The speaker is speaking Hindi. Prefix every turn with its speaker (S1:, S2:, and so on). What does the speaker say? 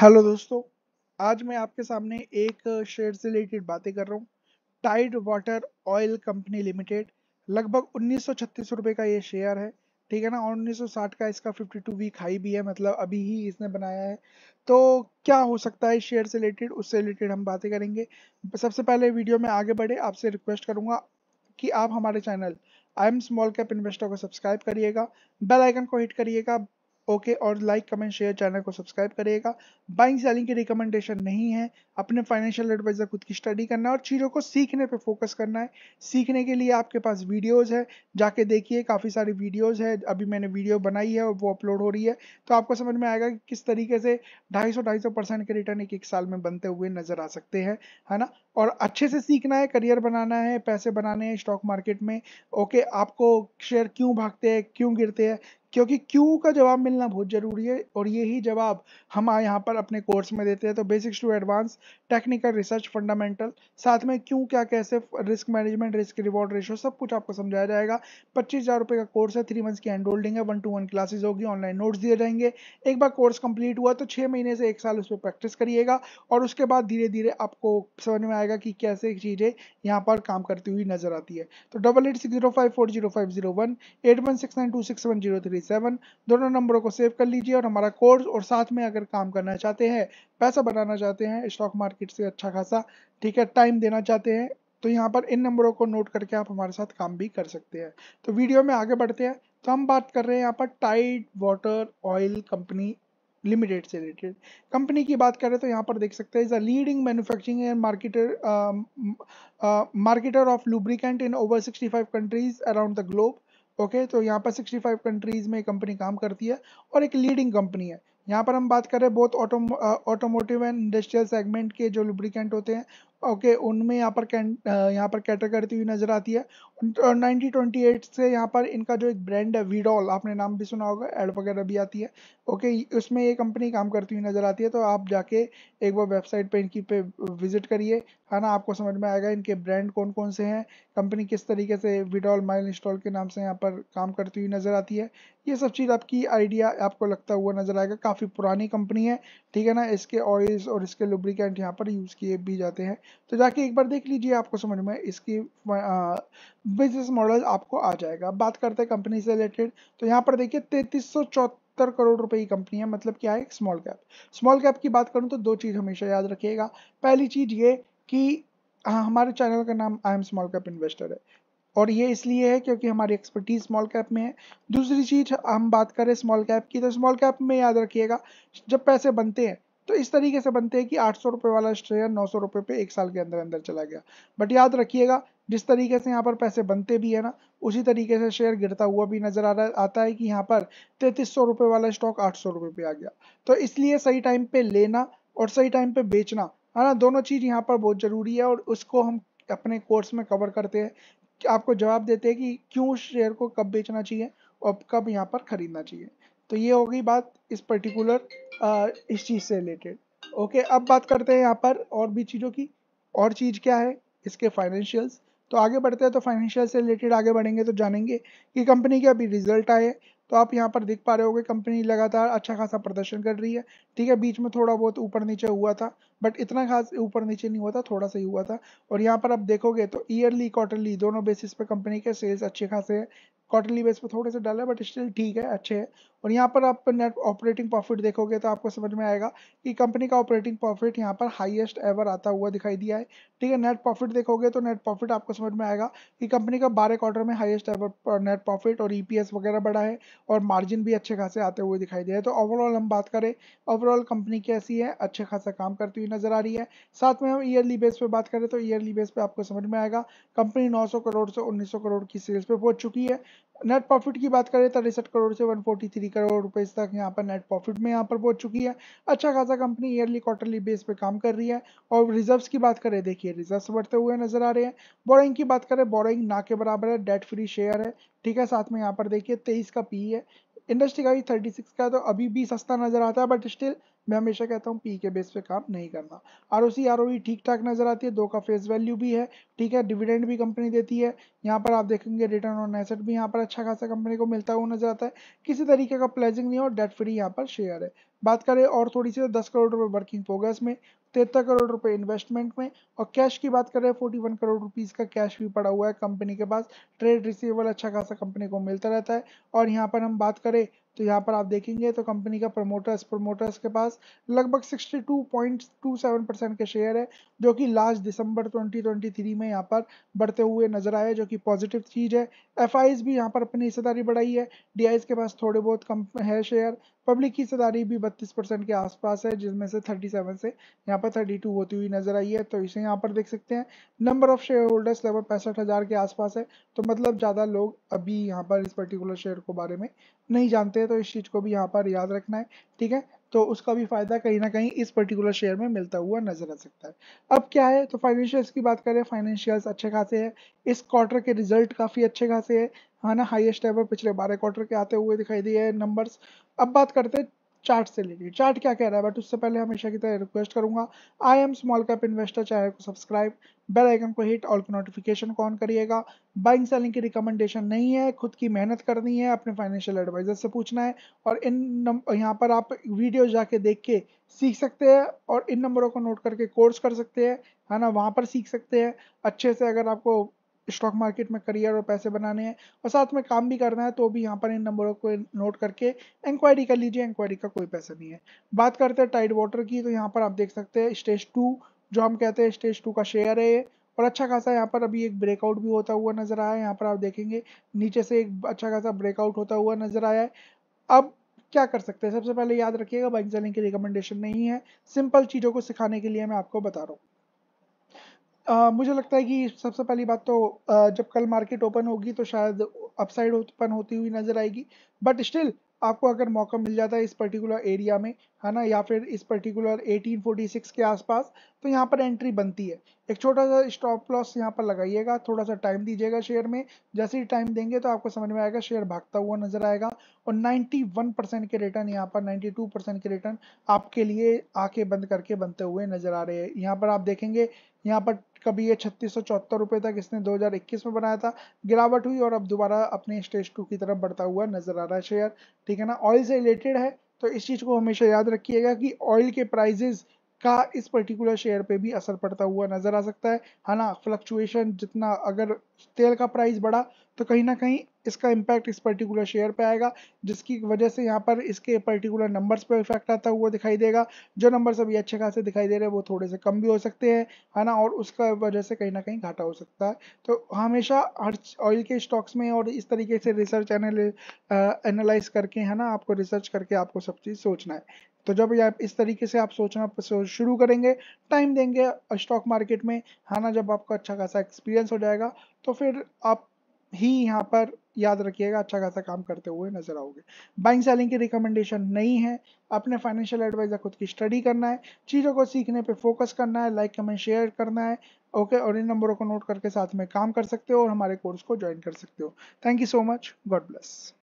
S1: हेलो दोस्तों आज मैं आपके सामने एक शेयर से रिलेटेड बातें कर रहा हूँ tide water oil company limited लगभग उन्नीस सौ का ये शेयर है ठीक है ना और 1960 का इसका 52 वीक हाई भी है मतलब अभी ही इसने बनाया है तो क्या हो सकता है शेयर से रिलेटेड उससे रिलेटेड हम बातें करेंगे सबसे पहले वीडियो में आगे बढ़े आपसे रिक्वेस्ट करूंगा कि आप हमारे channel I am small cap investor को सब्सक्राइब करिएगा बेल आइकन को हिट करिएगा ओके और लाइक कमेंट शेयर चैनल को सब्सक्राइब करिएगा बाइंग सेलिंग की रिकमेंडेशन नहीं है अपने फाइनेंशियल एडवाइजर खुद की स्टडी करना है और चीज़ों को सीखने पे फोकस करना है सीखने के लिए आपके पास वीडियोस है जाके देखिए काफ़ी सारी वीडियोस है अभी मैंने वीडियो बनाई है और वो अपलोड हो रही है तो आपको समझ में आएगा कि किस तरीके से ढाई सौ के रिटर्न एक एक साल में बनते हुए नजर आ सकते हैं है ना और अच्छे से सीखना है करियर बनाना है पैसे बनाने हैं स्टॉक मार्केट में ओके आपको शेयर क्यों भागते हैं क्यों गिरते हैं क्योंकि क्यू का जवाब मिलना बहुत ज़रूरी है और यही जवाब हम यहाँ पर अपने कोर्स में देते हैं तो basics to advance technical research fundamental साथ में क्यों क्या कैसे risk management risk reward ratio सब कुछ आपको समझाया जाएगा पच्चीस हज़ार रुपये का कोर्स है थ्री मंथ्स की एंड होल्डिंग है वन टू वन क्लासेज होगी ऑनलाइन नोट्स दिए जाएंगे एक बार कोर्स कंप्लीट हुआ तो छः महीने से एक साल उस पर प्रैक्टिस करिएगा और उसके बाद धीरे धीरे आपको समझ में आएगा कि कैसे चीज़ें यहाँ पर काम करती हुई नजर आती है तो double eight six zero five four zero five zero one eight one six nine two six one zero three seven दोनों नंबरों को सेव कर लीजिए और हमारा कोर्स और साथ में अगर काम करना चाहते हैं पैसा बनाना चाहते हैं स्टॉक मार्केट से अच्छा खासा ठीक है टाइम देना चाहते हैं तो यहाँ पर इन नंबरों को नोट करके आप हमारे साथ काम भी कर सकते हैं तो वीडियो में आगे बढ़ते हैं तो हम बात कर रहे हैं यहाँ पर Tide water oil company Limited से रिलेटेड कंपनी की बात करें तो यहाँ पर देख सकते हैं is a leading manufacturing and marketer marketer of lubricant in over 65 countries around the globe okay तो यहाँ पर 65 कंट्रीज़ में कंपनी काम करती है और एक लीडिंग कंपनी है यहाँ पर हम बात करें बहुत auto automotive and industrial segment के जो लुब्रिकेंट होते हैं ओके okay, उनमें यहाँ पर कैन यहाँ पर कैटर करती हुई नजर आती है नाइनटीन ट्वेंटी एट से यहाँ पर इनका जो एक ब्रांड है वीडॉल आपने नाम भी सुना होगा एड वगैरह भी आती है ओके okay, उसमें ये कंपनी काम करती हुई नजर आती है तो आप जाके एक बार वेबसाइट पे इनकी पे विजिट करिए है ना आपको समझ में आएगा इनके ब्रांड कौन कौन से हैं कंपनी किस तरीके से वीडॉल माइल इंस्टॉल के नाम से यहाँ पर काम करती हुई नजर आती है ये सब चीज़ आपकी आइडिया आपको लगता हुआ नजर आएगा काफ़ी पुरानी कंपनी है ठीक है ना इसके ऑयल्स और इसके लुब्रिकेंट यहाँ पर यूज़ किए भी जाते हैं तो जाके एक बार देख लीजिए आपको समझ में इसकी बिजनेस मॉडल आपको आ जाएगा बात करते हैं कंपनी से रिलेटेड तो यहाँ पर देखिए तैतीस सौ करोड़ रुपए की कंपनी है मतलब क्या है स्मॉल कैप स्मॉल कैप की बात करूँ तो दो चीज़ हमेशा याद रखिएगा पहली चीज़ ये कि हाँ हमारे चैनल का नाम I am small cap investor है और ये इसलिए है क्योंकि हमारी एक्सपर्टीज स्मॉल कैप में है दूसरी चीज़ हम बात करें स्मॉल कैप की तो स्मॉल कैप में याद रखिएगा जब पैसे बनते हैं तो इस तरीके से बनते हैं कि आठ सौ रुपए वाला शेयर नौ सौ रुपए पे एक साल के अंदर अंदर चला गया बट याद रखिएगा जिस तरीके से यहाँ पर पैसे बनते भी है ना उसी तरीके से शेयर गिरता हुआ भी नजर आ रहा आता है कि यहाँ पर तैतीस सौ रुपए वाला स्टॉक आठ सौ रुपए पे आ गया तो इसलिए सही टाइम पे लेना और सही टाइम पे बेचना है ना दोनों चीज़ यहाँ पर बहुत ज़रूरी है और उसको हम अपने कोर्स में कवर करते हैं आपको जवाब देते हैं कि क्यों शेयर को कब बेचना चाहिए और कब यहाँ पर खरीदना चाहिए तो ये हो गई बात इस पर्टिकुलर इस चीज़ से रिलेटेड ओके अब बात करते हैं यहाँ पर और भी चीज़ों की और चीज़ क्या है इसके फाइनेंशियल्स तो आगे बढ़ते हैं तो फाइनेंशियल से रिलेटेड आगे बढ़ेंगे तो जानेंगे कि कंपनी के अभी रिजल्ट आए तो आप यहाँ पर देख पा रहे हो कंपनी लगातार अच्छा खासा प्रदर्शन कर रही है ठीक है बीच में थोड़ा बहुत ऊपर नीचे हुआ था बट इतना खास ऊपर नीचे नहीं हुआ था थोड़ा सा ही हुआ था और यहाँ पर आप देखोगे तो ईयरली क्वार्टरली दोनों बेसिस पे कंपनी के सेल्स अच्छे खासे हैं क्वार्टरली बेस पे थोड़े से डल है बट स्टिल ठीक है अच्छे हैं और यहाँ पर आप नेट ऑपरेटिंग प्रॉफिट देखोगे तो आपको समझ में आएगा कि कंपनी का ऑपरेटिंग प्रॉफिट यहाँ पर हाईएस्ट एवर आता हुआ दिखाई दिया है ठीक है नेट प्रॉफिट देखोगे तो नेट प्रॉफिट आपको समझ में आएगा कि कंपनी का बारह क्वार्टर में हाईएस्ट एवर नेट प्रॉफिट और ई e वगैरह बढ़ा है और मार्जिन भी अच्छे खासे आते हुए दिखाई दिया है तो ओवरऑल हम बात करें ओवरऑल कंपनी कैसी है अच्छे खासा काम करती हुई नजर आ रही है साथ में हम ईयरली बेस पर बात करें तो ईयरली बेस पर आपको समझ में आएगा कंपनी नौ करोड़ से उन्नीस करोड़ की सेल्स पर पहुंच चुकी है नेट प्रॉफिट की बात करें तो तिरसठ करोड़ से 143 करोड़ रुपए तक यहाँ पर नेट प्रॉफिट में यहाँ पर पहुंच चुकी है अच्छा खासा कंपनी ईयरली क्वार्टरली बेस पे काम कर रही है और रिजर्व्स की बात करें देखिए रिजर्व्स बढ़ते हुए नजर आ रहे हैं बोरिंग की बात करें बोरिंग ना के बराबर है डेट फ्री शेयर है ठीक है साथ में यहाँ पर देखिए तेईस का पी है इंडस्ट्री का भी थर्टी सिक्स का है तो अभी भी सस्ता नजर आता है बट स्टिल मैं हमेशा कहता हूँ पी के बेस पे काम नहीं करना R O C R O e ठीक ठाक नजर आती है दो का फेस वैल्यू भी है ठीक है डिविडेंड भी कंपनी देती है यहाँ पर आप देखेंगे रिटर्न ऑन एसेट भी यहाँ पर अच्छा खासा कंपनी को मिलता हुआ नजर आता है किसी तरीके का प्लेजिंग नहीं और डेट फ्री यहाँ पर शेयर है बात करें और थोड़ी सी तो दस करोड़ रुपए वर्किंग प्रोग्रेस में तिहत्तर करोड़ रुपए इन्वेस्टमेंट में और कैश की बात करें फोर्टी वन करोड़ रुपीस का कैश भी पड़ा हुआ है कंपनी के पास ट्रेड रिसीवेबल अच्छा खासा कंपनी को मिलता रहता है और यहाँ पर हम बात करें तो यहाँ पर आप देखेंगे तो कंपनी का प्रमोटर्स प्रमोटर्स के पास लगभग 62.27 परसेंट के शेयर है जो कि लास्ट दिसंबर 2023 में यहाँ पर बढ़ते हुए नजर आए जो कि पॉजिटिव चीज़ है एफ भी यहाँ पर अपनी हिस्सेदारी बढ़ाई है डी के पास थोड़े बहुत कम है शेयर पब्लिक की सदारी भी 32 परसेंट के आसपास है जिसमें से 37 से यहाँ पर 32 होती हुई नजर आई है तो इसे यहाँ पर देख सकते हैं नंबर ऑफ शेयर होल्डर्स लगभग पैंसठ हज़ार के आसपास है तो मतलब ज़्यादा लोग अभी यहाँ पर इस पर्टिकुलर शेयर को बारे में नहीं जानते हैं तो इस चीज़ को भी यहाँ पर याद रखना है ठीक है तो उसका भी फायदा कहीं ना कहीं इस पर्टिकुलर शेयर में मिलता हुआ नजर आ सकता है अब क्या है तो फाइनेंशियल्स की बात करें फाइनेंशियल्स अच्छे खासे हैं इस क्वार्टर के रिजल्ट काफ़ी अच्छे खासे हैं है हाँ ना हाईएस्ट एवर पिछले बारह क्वार्टर के आते हुए दिखाई दिए हैं नंबर्स अब बात करते हैं चार्ट से लेंगे चार्ट क्या कह रहा है बट उससे पहले हमेशा की तरह रिक्वेस्ट करूंगा I am small cap investor channel को सब्सक्राइब बेल आइकन को हिट ऑल को नोटिफिकेशन को ऑन करिएगा बाइंग सेलिंग की रिकमेंडेशन नहीं है खुद की मेहनत करनी है अपने फाइनेंशियल एडवाइजर से पूछना है और इन यहाँ पर आप वीडियो जाके देख के सीख सकते हैं और इन नंबरों को नोट करके कोर्स कर सकते हैं है ना वहाँ पर सीख सकते हैं अच्छे से अगर आपको स्टॉक मार्केट में करियर और पैसे बनाने हैं और साथ में काम भी करना है तो भी यहाँ पर इन नंबरों को नोट करके इंक्वायरी कर लीजिए इंक्वायरी का कोई पैसा नहीं है बात करते हैं टाइड वाटर की तो यहाँ पर आप देख सकते हैं स्टेज टू जो हम कहते हैं स्टेज टू का शेयर है और अच्छा खासा यहाँ पर अभी एक ब्रेकआउट भी होता हुआ नजर आया है यहाँ पर आप देखेंगे नीचे से एक अच्छा खासा ब्रेकआउट होता हुआ नजर आया है अब क्या कर सकते हैं सबसे पहले याद रखिएगा बाइक सेलिंग की रिकमेंडेशन नहीं है सिंपल चीज़ों को सिखाने के लिए मैं आपको बता रहा हूँ आ, मुझे लगता है कि सबसे पहली बात तो आ, जब कल मार्केट ओपन होगी तो शायद अपसाइड ओपन होती हुई नजर आएगी बट स्टिल आपको अगर मौका मिल जाता है इस पर्टिकुलर एरिया में है ना या फिर इस पर्टिकुलर 1846 के आसपास तो यहाँ पर एंट्री बनती है एक छोटा सा स्टॉप लॉस यहाँ पर लगाइएगा थोड़ा सा टाइम दीजिएगा शेयर में जैसे ही टाइम देंगे तो आपको समझ में आएगा शेयर भागता हुआ नजर आएगा और 91 परसेंट के रिटर्न यहाँ पर 92 परसेंट के रिटर्न आपके लिए आके बंद करके बनते हुए नजर आ रहे हैं यहाँ पर आप देखेंगे यहाँ पर कभी ये छत्तीस सौ चौहत्तर रुपये तक इसने 2021 में बनाया था गिरावट हुई और अब दोबारा अपने स्टेज टू की तरफ बढ़ता हुआ नजर आ रहा है शेयर ठीक है ना ऑयल से रिलेटेड है तो इस चीज़ को हमेशा याद रखिएगा कि ऑयल के प्राइजेज़ का इस पर्टिकुलर शेयर पे भी असर पड़ता हुआ नजर आ सकता है है ना फ्लक्चुएशन जितना अगर तेल का प्राइस बढ़ा तो कहीं ना कहीं इसका इम्पैक्ट इस पर्टिकुलर शेयर पे आएगा जिसकी वजह से यहाँ पर इसके पर्टिकुलर नंबर्स पे इफेक्ट आता हुआ दिखाई देगा जो नंबर्स अभी अच्छे खासे दिखाई दे रहे हैं वो थोड़े से कम भी हो सकते हैं है ना और उसका वजह से कहीं ना कहीं घाटा हो सकता है तो हमेशा हर ऑयल के स्टॉक्स में और इस तरीके से रिसर्च एनालाइज करके है ना आपको रिसर्च करके आपको सब चीज़ सोचना है तो जब आप इस तरीके से आप सोचना शुरू करेंगे टाइम देंगे स्टॉक मार्केट में है हाँ ना जब आपका अच्छा खासा एक्सपीरियंस हो जाएगा तो फिर आप ही यहाँ पर याद रखिएगा अच्छा खासा काम करते हुए नजर आओगे बाइंग सेलिंग की रिकमेंडेशन नहीं है अपने फाइनेंशियल एडवाइजर खुद की स्टडी करना है चीज़ों को सीखने पे फोकस करना है लाइक कमेंट शेयर करना है ओके और इन नंबरों को नोट करके साथ में काम कर सकते हो और हमारे कोर्स को ज्वाइन कर सकते हो thank you so much God bless